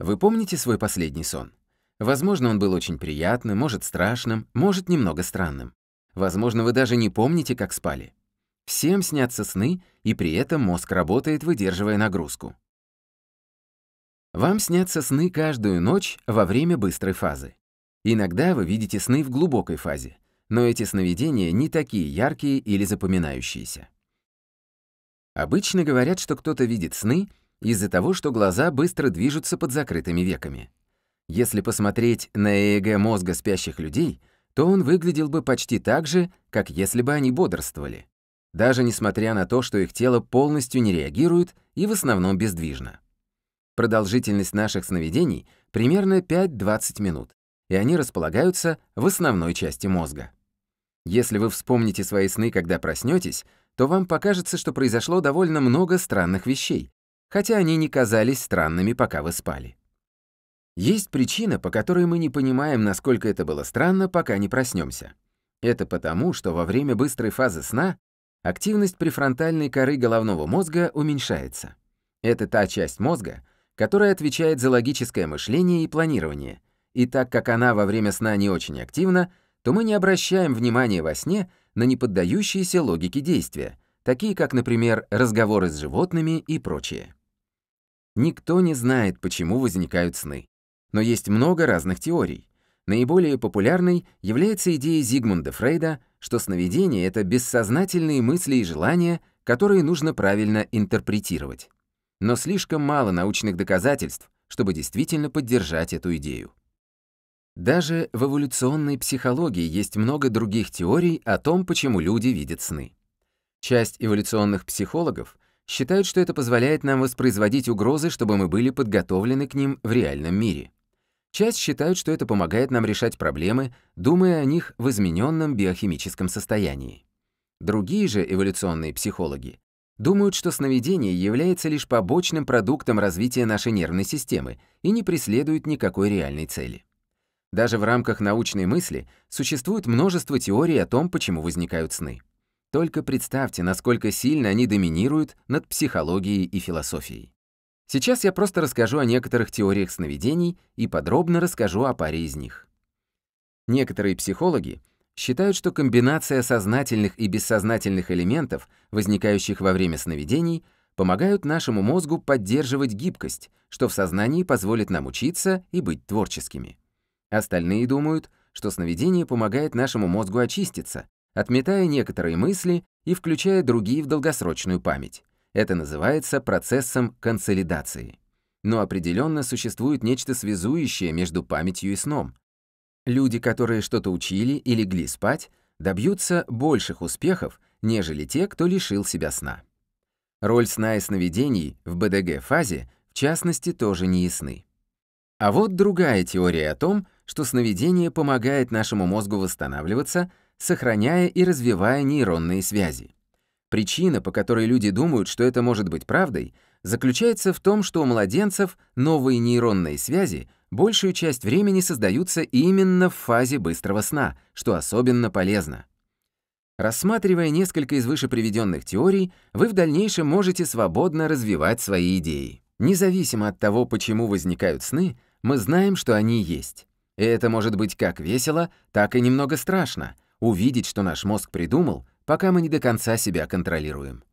Вы помните свой последний сон? Возможно, он был очень приятным, может, страшным, может, немного странным. Возможно, вы даже не помните, как спали. Всем снятся сны, и при этом мозг работает, выдерживая нагрузку. Вам снятся сны каждую ночь во время быстрой фазы. Иногда вы видите сны в глубокой фазе, но эти сновидения не такие яркие или запоминающиеся. Обычно говорят, что кто-то видит сны, из-за того, что глаза быстро движутся под закрытыми веками. Если посмотреть на ЭЭГ мозга спящих людей, то он выглядел бы почти так же, как если бы они бодрствовали, даже несмотря на то, что их тело полностью не реагирует и в основном бездвижно. Продолжительность наших сновидений примерно 5-20 минут, и они располагаются в основной части мозга. Если вы вспомните свои сны, когда проснетесь, то вам покажется, что произошло довольно много странных вещей, хотя они не казались странными, пока вы спали. Есть причина, по которой мы не понимаем, насколько это было странно, пока не проснемся. Это потому, что во время быстрой фазы сна активность префронтальной коры головного мозга уменьшается. Это та часть мозга, которая отвечает за логическое мышление и планирование, и так как она во время сна не очень активна, то мы не обращаем внимания во сне на неподдающиеся логике действия, такие как, например, разговоры с животными и прочее. Никто не знает, почему возникают сны. Но есть много разных теорий. Наиболее популярной является идея Зигмунда Фрейда, что сновидения – это бессознательные мысли и желания, которые нужно правильно интерпретировать. Но слишком мало научных доказательств, чтобы действительно поддержать эту идею. Даже в эволюционной психологии есть много других теорий о том, почему люди видят сны. Часть эволюционных психологов считают, что это позволяет нам воспроизводить угрозы, чтобы мы были подготовлены к ним в реальном мире. Часть считают, что это помогает нам решать проблемы, думая о них в измененном биохимическом состоянии. Другие же эволюционные психологи думают, что сновидение является лишь побочным продуктом развития нашей нервной системы и не преследует никакой реальной цели. Даже в рамках научной мысли существует множество теорий о том, почему возникают сны. Только представьте, насколько сильно они доминируют над психологией и философией. Сейчас я просто расскажу о некоторых теориях сновидений и подробно расскажу о паре из них. Некоторые психологи считают, что комбинация сознательных и бессознательных элементов, возникающих во время сновидений, помогают нашему мозгу поддерживать гибкость, что в сознании позволит нам учиться и быть творческими. Остальные думают, что сновидение помогает нашему мозгу очиститься, отметая некоторые мысли и включая другие в долгосрочную память. Это называется процессом консолидации. Но определенно существует нечто связующее между памятью и сном. Люди, которые что-то учили и легли спать, добьются больших успехов, нежели те, кто лишил себя сна. Роль сна и сновидений в БДГ-фазе, в частности, тоже не ясны. А вот другая теория о том, что сновидение помогает нашему мозгу восстанавливаться – сохраняя и развивая нейронные связи. Причина, по которой люди думают, что это может быть правдой, заключается в том, что у младенцев новые нейронные связи большую часть времени создаются именно в фазе быстрого сна, что особенно полезно. Рассматривая несколько из выше приведенных теорий, вы в дальнейшем можете свободно развивать свои идеи. Независимо от того, почему возникают сны, мы знаем, что они есть. И это может быть как весело, так и немного страшно — увидеть, что наш мозг придумал, пока мы не до конца себя контролируем.